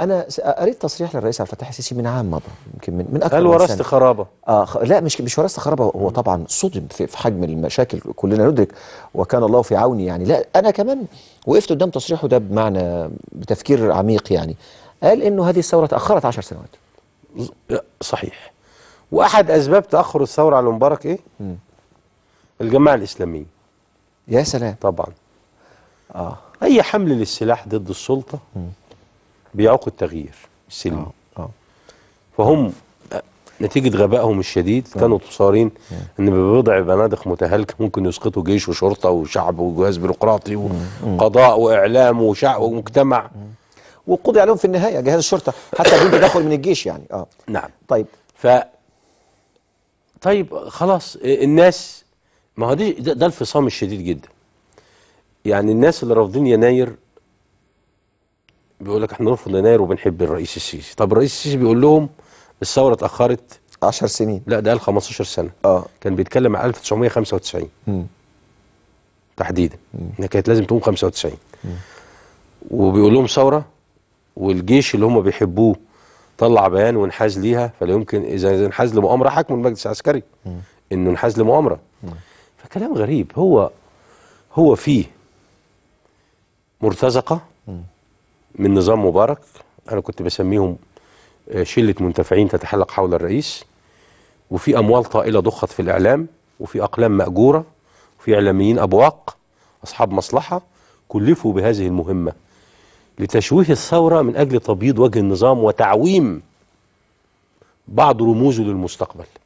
انا قريت تصريح للرئيس عبد الفتاح السيسي من عام مضى يمكن من, من اكثر هل ورثت خرابه؟ آه لا مش مش ورثت خرابه هو طبعا صدم في, في حجم المشاكل كلنا ندرك وكان الله في عوني يعني لا انا كمان وقفت قدام تصريحه ده بمعنى بتفكير عميق يعني قال انه هذه الثوره تاخرت 10 سنوات صحيح واحد اسباب تاخر الثوره على مبارك ايه؟ م. الجماعه الاسلاميه يا سلام طبعا اه اي حمل للسلاح ضد السلطه م. بيعوق التغيير السلمي آه،, آه. فهم نتيجة غبائهم الشديد آه. كانوا تصارين آه. ان ببضع بنادق متهالكة ممكن يسقطوا جيش وشرطة وشعب وجهاز بيروقراطي وقضاء واعلام وشعب ومجتمع وقضي عليهم في النهاية جهاز الشرطة حتى بدون تدخل من الجيش يعني اه نعم طيب ف طيب خلاص الناس ما هو ده الفصام الشديد جدا يعني الناس اللي رافضين يناير بيقول لك احنا نرفض يناير وبنحب الرئيس السيسي طب الرئيس السيسي بيقول لهم الثوره اتاخرت 10 سنين لا ده قال 15 سنه اه كان بيتكلم على 1995 امم تحديدا انها كانت لازم تقوم 95 وبيقول لهم ثوره والجيش اللي هم بيحبوه طلع بيان وانحاز ليها فلا يمكن اذا انحاز لمؤامره حكم المجلس العسكري انه انحاز لمؤامره فكلام غريب هو هو فيه مرتزقه من نظام مبارك انا كنت بسميهم آه، شله منتفعين تتحلق حول الرئيس وفي اموال طائله ضخت في الاعلام وفي اقلام ماجوره وفي اعلاميين ابواق اصحاب مصلحه كلفوا بهذه المهمه لتشويه الثوره من اجل تبييض وجه النظام وتعويم بعض رموزه للمستقبل